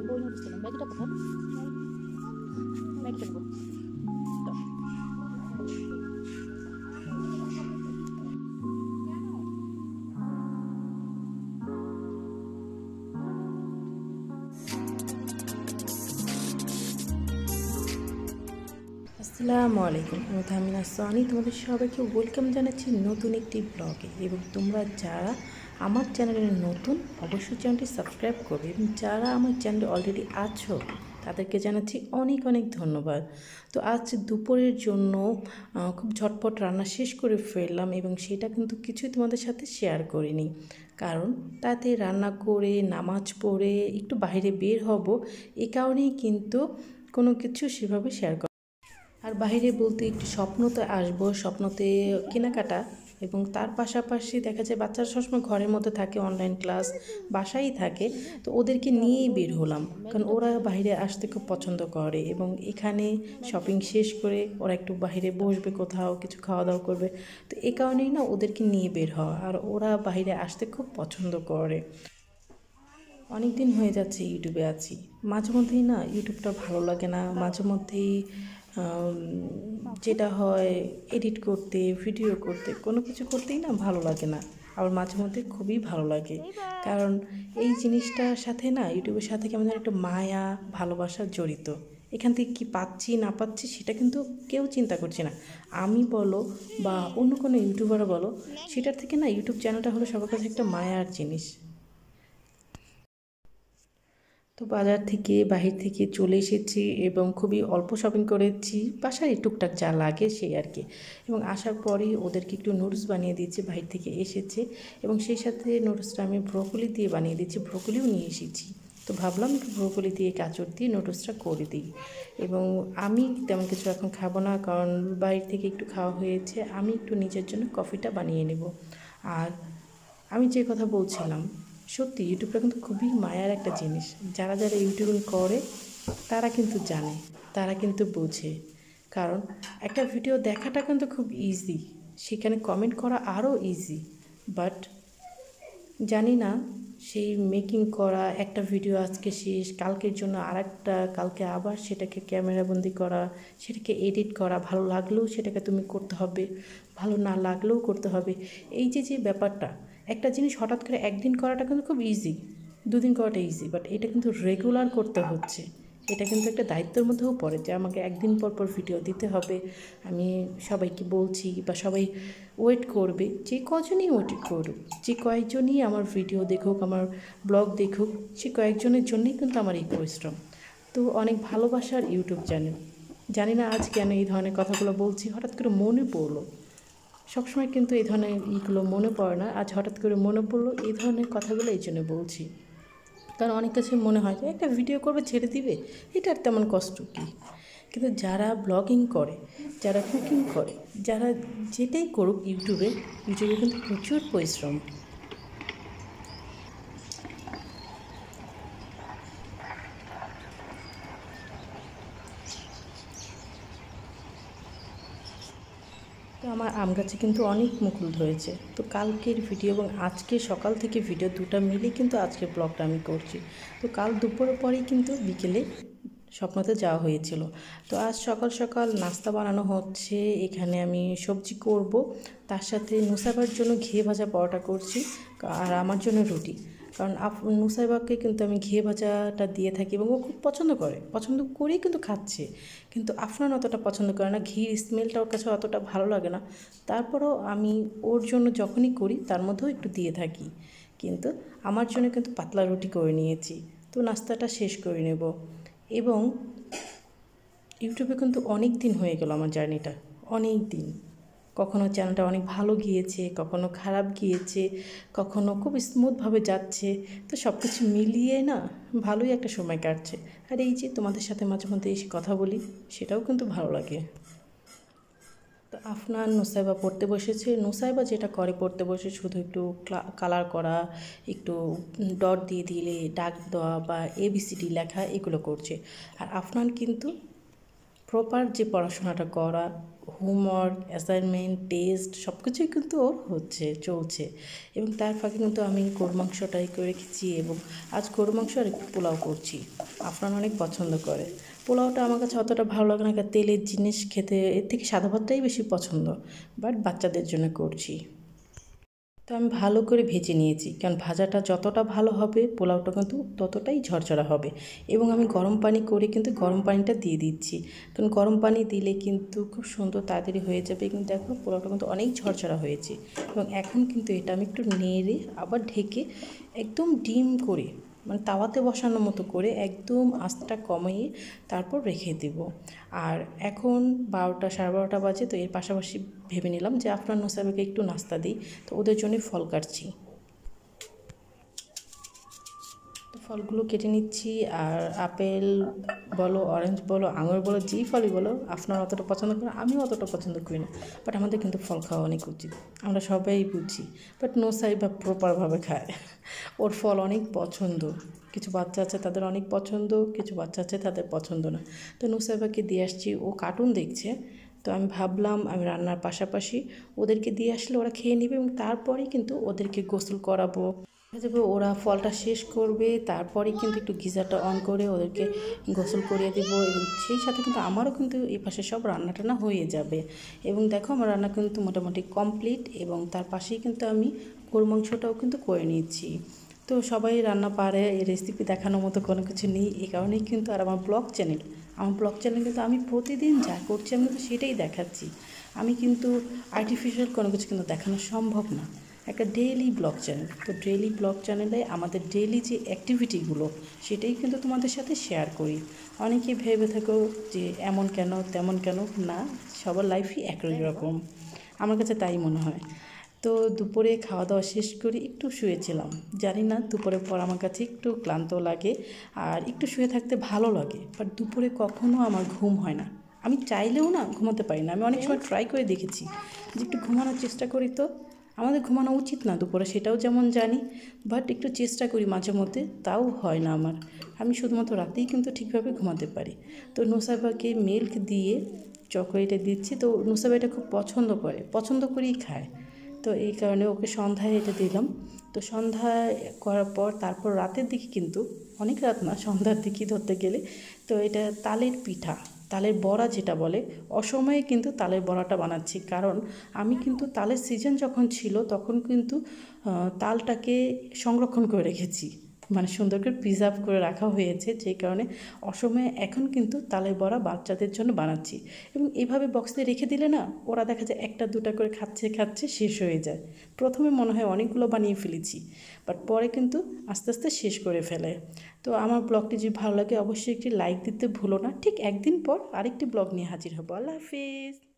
మనం భోజనం ఇస్తున్నాం బయట పక్కన బయట আসসালামু আলাইকুম তামিনা সানি তোমাদের সবাইকে ওয়েলকাম জানাচ্ছি নতুন একটি ব্লগে এবং তোমরা যারা আমার চ্যানেলে নতুন অবশ্যই চ্যানেলটি সাবস্ক্রাইব করবে এবং যারা আমার চ্যানেলে অলরেডি আছো তাদেরকে জানাচ্ছি অনেক অনেক ধন্যবাদ তো আজ দুপুরের জন্য খুব ঝটপট রান্না শেষ করে ফেললাম এবং সেটা কিন্তু কিছুই তোমাদের সাথে শেয়ার করিনি কারণ তাতে রান্না করে নামাজ পড়ে একটু বাইরে বের হব এ কারণেই কিন্তু কোনো কিছু সেভাবে শেয়ার আর বাইরে বলতে একটু স্বপ্ন তো আসবো স্বপ্নতে কেনাকাটা এবং তার পাশাপাশি দেখা যায় বাচ্চারা সবসময় ঘরের মধ্যে থাকে অনলাইন ক্লাস বাসাই থাকে তো ওদেরকে নিয়েই বের হলাম কারণ ওরা বাইরে আসতে খুব পছন্দ করে এবং এখানে শপিং শেষ করে ওরা একটু বাইরে বসবে কোথাও কিছু খাওয়া দাওয়া করবে তো এ কারণেই না ওদেরকে নিয়ে বের হওয়া আর ওরা বাইরে আসতে খুব পছন্দ করে অনেক দিন হয়ে যাচ্ছে ইউটিউবে আছি মাঝে মধ্যেই না ইউটিউবটা ভালো লাগে না মাঝে মধ্যেই যেটা হয় এডিট করতে ভিডিও করতে কোনো কিছু করতেই না ভালো লাগে না আবার মাঝে মধ্যে খুবই ভালো লাগে কারণ এই জিনিসটার সাথে না ইউটিউবের সাথে কেমন যেন একটা মায়া ভালোবাসা জড়িত এখান থেকে কি পাচ্ছি না পাচ্ছি সেটা কিন্তু কেউ চিন্তা করছে না আমি বলো বা অন্য কোনো ইউটিউবার বলো সেটার থেকে না ইউটিউব চ্যানেলটা হলো সবার কাছে একটা মায়ার জিনিস তো বাজার থেকে বাহির থেকে চলে এসেছি এবং খুবই অল্প শপিং করেছি বাসায় টুকটাক যা লাগে সেই আর কি এবং আসার পরই ওদেরকে একটু নুডলস বানিয়ে দিয়েছি বাহির থেকে এসেছে এবং সেই সাথে নুডলসটা আমি ব্রকলি দিয়ে বানিয়ে দিয়েছি ব্রোকলিও নিয়ে এসেছি তো ভাবলাম একটু ব্রোকলি দিয়ে কাচর দিয়ে নুডলসটা করে দিই এবং আমি তেমন কিছু এখন খাবো না কারণ বাইরে থেকে একটু খাওয়া হয়েছে আমি একটু নিজের জন্য কফিটা বানিয়ে নেব আর আমি যে কথা বলছিলাম সত্যি ইউটিউবটা কিন্তু খুবই মায়ার একটা জিনিস যারা যারা ইউটিউব করে তারা কিন্তু জানে তারা কিন্তু বোঝে কারণ একটা ভিডিও দেখাটা কিন্তু খুব ইজি সেখানে কমেন্ট করা আরও ইজি বাট জানি না সেই মেকিং করা একটা ভিডিও আজকে শেষ কালকের জন্য আর একটা কালকে আবার সেটাকে ক্যামেরাবন্দি করা সেটাকে এডিট করা ভালো লাগলেও সেটাকে তুমি করতে হবে ভালো না লাগলেও করতে হবে এই যে যে ব্যাপারটা একটা জিনিস হঠাৎ করে একদিন করাটা কিন্তু খুব ইজি দুদিন করাটা ইজি বাট এটা কিন্তু রেগুলার করতে হচ্ছে এটা কিন্তু একটা দায়িত্বের মধ্যেও পড়ে যে আমাকে একদিন পর পর ভিডিও দিতে হবে আমি সবাইকে বলছি বা সবাই ওয়েট করবে যে কজনই ওয়েট করুক যে কয়েকজনই আমার ভিডিও দেখুক আমার ব্লগ দেখুক সে কয়েকজনের জন্যই কিন্তু আমার এই পরিশ্রম তো অনেক ভালোবাসার ইউটিউব চ্যানেল জানি না আজ কেন এই ধরনের কথাগুলো বলছি হঠাৎ করে মনে পড়লো সবসময় কিন্তু এই ধরনের ইগুলো মনে পড়ে না আজ হঠাৎ করে মনে পড়লো এই ধরনের কথাগুলো এই জন্য বলছি কারণ অনেক কাছে মনে হয় যে একটা ভিডিও করবে ছেড়ে দিবে এটা আর তেমন কষ্ট কী কিন্তু যারা ব্লগিং করে যারা কুকিং করে যারা যেটাই করুক ইউটিউবে ইউটিউবে কিন্তু প্রচুর পরিশ্রম আমার আম গাছে কিন্তু অনেক মুকুল ধরেছে তো কালকের ভিডিও এবং আজকে সকাল থেকে ভিডিও দুটা মিলে কিন্তু আজকে ব্লগটা আমি করছি তো কাল দুপুর পরেই কিন্তু বিকেলে স্বপ্নতে যাওয়া হয়েছিল তো আজ সকাল সকাল নাস্তা বানানো হচ্ছে এখানে আমি সবজি করব তার সাথে নুসাবার জন্য ঘিয়ে ভাজা পরোটা করছি আর আমার জন্য রুটি কারণ মুসাইবাকে কিন্তু আমি ঘিয়ে ভাজাটা দিয়ে থাকি এবং ও খুব পছন্দ করে পছন্দ করেই কিন্তু খাচ্ছে কিন্তু আফনান অতটা পছন্দ করে না ঘির স্মেলটা ওর কাছে অতটা ভালো লাগে না তারপরেও আমি ওর জন্য যখনই করি তার মধ্যেও একটু দিয়ে থাকি কিন্তু আমার জন্য কিন্তু পাতলা রুটি করে নিয়েছি তো নাস্তাটা শেষ করে নেব এবং ইউটিউবে কিন্তু অনেক দিন হয়ে গেল আমার জার্নিটা অনেক দিন কখনো চ্যানেলটা অনেক ভালো গিয়েছে কখনো খারাপ গিয়েছে কখনো খুব স্মুথভাবে যাচ্ছে তো সব কিছু মিলিয়ে না ভালোই একটা সময় কাটছে আর এই যে তোমাদের সাথে মাঝে মধ্যে এসে কথা বলি সেটাও কিন্তু ভালো লাগে তো আফনান নুসাইবা পড়তে বসেছে নুসাইবা যেটা করে পড়তে বসে শুধু একটু কালার করা একটু ডট দিয়ে দিলে ডাক দেওয়া বা এবিসিডি লেখা এগুলো করছে আর আফনান কিন্তু প্রপার যে পড়াশোনাটা করা হোমওয়ার্ক অ্যাসাইনমেন্ট টেস্ট সব কিছুই কিন্তু ওর হচ্ছে চলছে এবং তার ফাঁকে কিন্তু আমি গরু মাংসটাই করে রেখেছি এবং আজ গরু মাংস আর একটু পোলাও করছি আফরান অনেক পছন্দ করে পোলাওটা আমার কাছে অতটা ভালো লাগে না তেলের জিনিস খেতে এর থেকে সাদা ভাতটাই বেশি পছন্দ বাট বাচ্চাদের জন্য করছি তো আমি ভালো করে ভেজে নিয়েছি কারণ ভাজাটা যতটা ভালো হবে পোলাওটা কিন্তু ততটাই ঝরঝরা হবে এবং আমি গরম পানি করে কিন্তু গরম পানিটা দিয়ে দিচ্ছি কারণ গরম পানি দিলে কিন্তু খুব সুন্দর তাড়াতাড়ি হয়ে যাবে কিন্তু দেখো পোলাওটা কিন্তু অনেক ঝরঝরা হয়েছে এবং এখন কিন্তু এটা আমি একটু নেড়ে আবার ঢেকে একদম ডিম করে মানে তাওয়াতে বসানোর মতো করে একদম আস্তটা কমিয়ে তারপর রেখে দেব আর এখন বারোটা সাড়ে বারোটা বাজে তো এর পাশাপাশি ভেবে নিলাম যে আফরান নোসাবেকে একটু নাস্তা দিই তো ওদের জন্য ফল কাটছি ফলগুলো কেটে নিচ্ছি আর আপেল বলো অরেঞ্জ বলো আঙুর বলো যেই ফলই বলো আপনার অতটা পছন্দ করেন আমিও অতটা পছন্দ করি না বাট আমাদের কিন্তু ফল খাওয়া অনেক উচিত আমরা সবাই বুঝি বাট নো বা প্রপারভাবে খায় ওর ফল অনেক পছন্দ কিছু বাচ্চা আছে তাদের অনেক পছন্দ কিছু বাচ্চা আছে তাদের পছন্দ না তো নুসাইবাকে দিয়ে আসছি ও কার্টুন দেখছে তো আমি ভাবলাম আমি রান্নার পাশাপাশি ওদেরকে দিয়ে আসলে ওরা খেয়ে নেবে এবং তারপরেই কিন্তু ওদেরকে গোসল করাবো যাবে ওরা ফলটা শেষ করবে তারপরে কিন্তু একটু গিজারটা অন করে ওদেরকে গোসল করিয়ে দেবো এবং সেই সাথে কিন্তু আমারও কিন্তু এই পাশে সব রান্না টান্না হয়ে যাবে এবং দেখো আমার রান্না কিন্তু মোটামুটি কমপ্লিট এবং তার পাশেই কিন্তু আমি গোর মাংসটাও কিন্তু করে নিয়েছি তো সবাই রান্না পারে এই রেসিপি দেখানোর মতো কোনো কিছু নেই এই কারণেই কিন্তু আর আমার ব্লগ চ্যানেল আমার ব্লগ চ্যানেল কিন্তু আমি প্রতিদিন যা করছি আমি কিন্তু সেটাই দেখাচ্ছি আমি কিন্তু আর্টিফিশিয়াল কোনো কিছু কিন্তু দেখানো সম্ভব না একটা ডেইলি ব্লগ চ্যানেল তো ডেইলি ব্লগ চ্যানেলে আমাদের ডেইলি যে অ্যাক্টিভিটিগুলো সেটাই কিন্তু তোমাদের সাথে শেয়ার করি অনেকে ভেবে থাকো যে এমন কেন তেমন কেন না সবার লাইফই একই রকম আমার কাছে তাই মনে হয় তো দুপুরে খাওয়া দাওয়া শেষ করে একটু শুয়েছিলাম জানি না দুপুরের পর আমার কাছে একটু ক্লান্ত লাগে আর একটু শুয়ে থাকতে ভালো লাগে বাট দুপুরে কখনও আমার ঘুম হয় না আমি চাইলেও না ঘুমাতে পারি না আমি অনেক সময় ট্রাই করে দেখেছি যে একটু ঘুমানোর চেষ্টা করি তো আমাদের ঘুমানো উচিত না দুপুরে সেটাও যেমন জানি বাট একটু চেষ্টা করি মাঝে মধ্যে তাও হয় না আমার আমি শুধুমাত্র রাতেই কিন্তু ঠিকভাবে ঘুমাতে পারি তো নুসাইবাকে মিল্ক দিয়ে চকলেটে দিচ্ছি তো নুসাইবা এটা খুব পছন্দ করে পছন্দ করেই খায় তো এই কারণে ওকে সন্ধ্যায় এটা দিলাম তো সন্ধ্যা করার পর তারপর রাতের দিকে কিন্তু অনেক রাত না সন্ধ্যার দিকেই ধরতে গেলে তো এটা তালের পিঠা তালের বড়া যেটা বলে অসময়ে কিন্তু তালের বড়াটা বানাচ্ছি কারণ আমি কিন্তু তালের সিজন যখন ছিল তখন কিন্তু তালটাকে সংরক্ষণ করে রেখেছি মানে সুন্দর করে প্রিজার্ভ করে রাখা হয়েছে যে কারণে অসময়ে এখন কিন্তু তালে বড়া বাচ্চাদের জন্য বানাচ্ছি এবং এইভাবে বক্সে রেখে দিলে না ওরা দেখা যায় একটা দুটা করে খাচ্ছে খাচ্ছে শেষ হয়ে যায় প্রথমে মনে হয় অনেকগুলো বানিয়ে ফেলেছি বাট পরে কিন্তু আস্তে আস্তে শেষ করে ফেলে তো আমার ব্লগটি যদি ভালো লাগে অবশ্যই একটি লাইক দিতে ভুলো না ঠিক একদিন পর আরেকটি ব্লগ নিয়ে হাজির হবো আল্লাহ হাফিজ